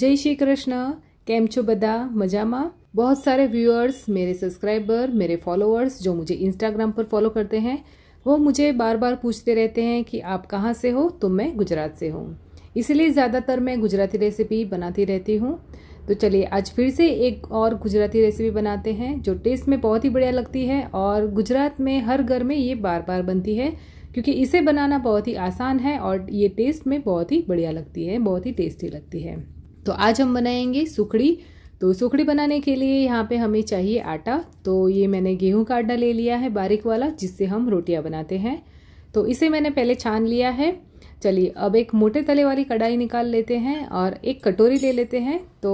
जय श्री कृष्ण કેમ છો બધા મજામાં બહુત سارے વ્યૂઅર્સ મેરે સબસ્ક્રાઇબર મેરે ફોલોઅર્સ જો મુજે ઇન્સ્ટાગ્રામ પર ફોલો કરતે હે વો મુજે બાર બાર પૂછતે રહેતે હે કે આપ કહા સે હો તો મે ગુજરાત સે હો ઇસલી જ્યાદાતર મે ગુજરાતી રેસિપી બનાતી રહેતી હું તો ચલીએ આજ ફિર સે એક ઓર ગુજરાતી રેસિપી બનાતે હે જો ટેસ્ટ મે બહુત હી બઢિયા લગતી હે ઓર ગુજરાત મે હર ઘર મે યે બાર બાર બનતી હે ક્યોકી ઇસે બનાના બહુત હી આસાન હે ઓર યે ટેસ્ટ મે બહુત હી બઢિયા લગતી હે બહુત હી ટેસ્ટી લગતી હે तो आज हम बनाएंगे सुखड़ी तो सुखड़ी बनाने के लिए यहाँ पे हमें चाहिए आटा तो ये मैंने गेहूं का आटा ले लिया है बारीक वाला जिससे हम रोटियाँ बनाते हैं तो इसे मैंने पहले छान लिया है चलिए अब एक मोटे तले वाली कढ़ाई निकाल लेते हैं और एक कटोरी ले लेते हैं तो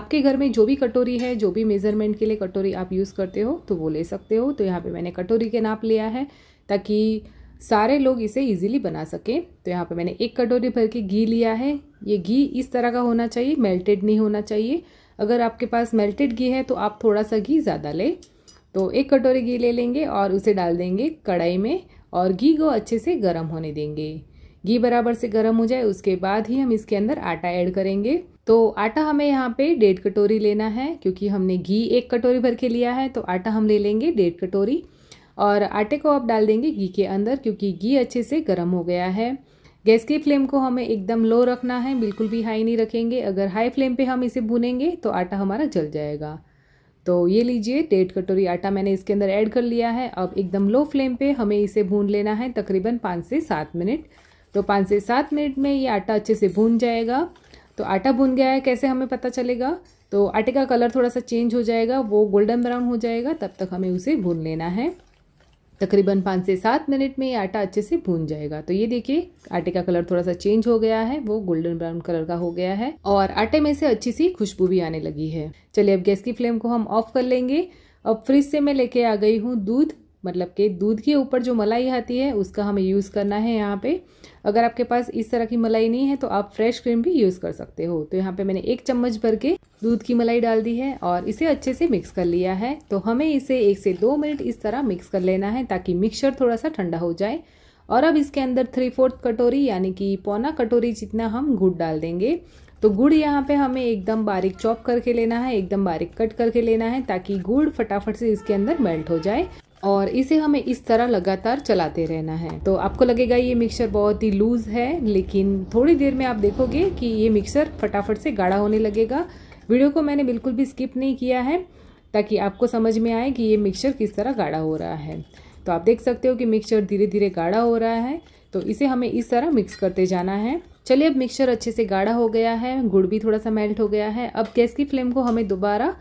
आपके घर में जो भी कटोरी है जो भी मेज़रमेंट के लिए कटोरी आप यूज़ करते हो तो वो ले सकते हो तो यहाँ पर मैंने कटोरी के नाप लिया है ताकि सारे लोग इसे इजीली बना सकें तो यहाँ पे मैंने एक कटोरी भर के घी लिया है ये घी इस तरह का होना चाहिए मेल्टेड नहीं होना चाहिए अगर आपके पास मेल्टेड घी है तो आप थोड़ा सा घी ज़्यादा लें तो एक कटोरी घी ले लेंगे और उसे डाल देंगे कढ़ाई में और घी को अच्छे से गर्म होने देंगे घी बराबर से गर्म हो जाए उसके बाद ही हम इसके अंदर आटा ऐड करेंगे तो आटा हमें यहाँ पे डेढ़ कटोरी लेना है क्योंकि हमने घी एक कटोरी भर के लिया है तो आटा हम ले लेंगे डेढ़ कटोरी और आटे को आप डाल देंगे घी के अंदर क्योंकि घी अच्छे से गर्म हो गया है गैस की फ्लेम को हमें एकदम लो रखना है बिल्कुल भी हाई नहीं रखेंगे अगर हाई फ्लेम पे हम इसे भुनेंगे तो आटा हमारा जल जाएगा तो ये लीजिए डेढ़ कटोरी आटा मैंने इसके अंदर ऐड कर लिया है अब एकदम लो फ्लेम पे हमें इसे भून लेना है तकरीबन पाँच से सात मिनट तो पाँच से सात मिनट में ये आटा अच्छे से भून जाएगा तो आटा भून गया है कैसे हमें पता चलेगा तो आटे का कलर थोड़ा सा चेंज हो जाएगा वो गोल्डन ब्राउन हो जाएगा तब तक हमें उसे भून लेना है तकरीबन पाँच से सात मिनट में ये आटा अच्छे से भून जाएगा तो ये देखिए आटे का कलर थोड़ा सा चेंज हो गया है वो गोल्डन ब्राउन कलर का हो गया है और आटे में से अच्छी सी खुशबू भी आने लगी है चलिए अब गैस की फ्लेम को हम ऑफ कर लेंगे अब फ्रिज से मैं लेके आ गई हूँ दूध मतलब कि दूध के ऊपर जो मलाई आती है उसका हमें यूज़ करना है यहाँ पे अगर आपके पास इस तरह की मलाई नहीं है तो आप फ्रेश क्रीम भी यूज़ कर सकते हो तो यहाँ पे मैंने एक चम्मच भर के दूध की मलाई डाल दी है और इसे अच्छे से मिक्स कर लिया है तो हमें इसे एक से दो मिनट इस तरह मिक्स कर लेना है ताकि मिक्सचर थोड़ा सा ठंडा हो जाए और अब इसके अंदर थ्री फोर्थ कटोरी यानी कि पौना कटोरी जितना हम गुड़ डाल देंगे तो गुड़ यहाँ पे हमें एकदम बारीक चॉप करके लेना है एकदम बारीक कट करके लेना है ताकि गुड़ फटाफट से इसके अंदर मेल्ट हो जाए और इसे हमें इस तरह लगातार चलाते रहना है तो आपको लगेगा ये मिक्सर बहुत ही लूज है लेकिन थोड़ी देर में आप देखोगे कि ये मिक्सर फटाफट से गाढ़ा होने लगेगा वीडियो को मैंने बिल्कुल भी स्किप नहीं किया है ताकि आपको समझ में आए कि ये मिक्सर किस तरह गाढ़ा हो रहा है तो आप देख सकते हो कि मिक्सचर धीरे धीरे गाढ़ा हो रहा है तो इसे हमें इस तरह मिक्स करते जाना है चलिए अब मिक्सर अच्छे से गाढ़ा हो गया है गुड़ भी थोड़ा सा मेल्ट हो गया है अब गैस की फ्लेम को हमें दोबारा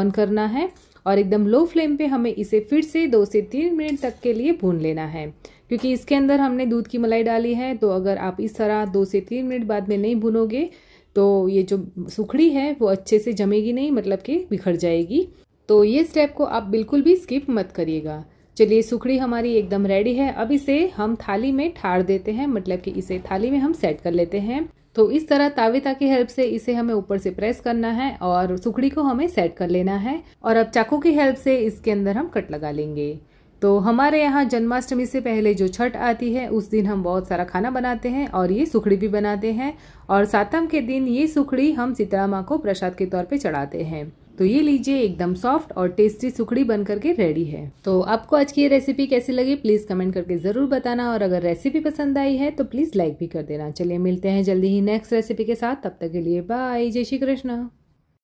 ऑन करना है और एकदम लो फ्लेम पे हमें इसे फिर से दो से तीन मिनट तक के लिए भून लेना है क्योंकि इसके अंदर हमने दूध की मलाई डाली है तो अगर आप इस तरह दो से तीन मिनट बाद में नहीं भूनोगे तो ये जो सुखड़ी है वो अच्छे से जमेगी नहीं मतलब कि बिखर जाएगी तो ये स्टेप को आप बिल्कुल भी स्किप मत करिएगा चलिए सुखड़ी हमारी एकदम रेडी है अब इसे हम थाली में ठार देते हैं मतलब कि इसे थाली में हम सेट कर लेते हैं तो इस तरह तावेता की हेल्प से इसे हमें ऊपर से प्रेस करना है और सुखड़ी को हमें सेट कर लेना है और अब चाकू की हेल्प से इसके अंदर हम कट लगा लेंगे तो हमारे यहाँ जन्माष्टमी से पहले जो छठ आती है उस दिन हम बहुत सारा खाना बनाते हैं और ये सुखड़ी भी बनाते हैं और सातम के दिन ये सुखड़ी हम सीतारामा माँ को प्रसाद के तौर पे चढ़ाते हैं तो ये लीजिए एकदम सॉफ्ट और टेस्टी सुखड़ी बन करके रेडी है तो आपको आज की ये रेसिपी कैसी लगी प्लीज़ कमेंट करके ज़रूर बताना और अगर रेसिपी पसंद आई है तो प्लीज़ लाइक भी कर देना चलिए मिलते हैं जल्दी ही नेक्स्ट रेसिपी के साथ तब तक के लिए बाय जय श्री कृष्ण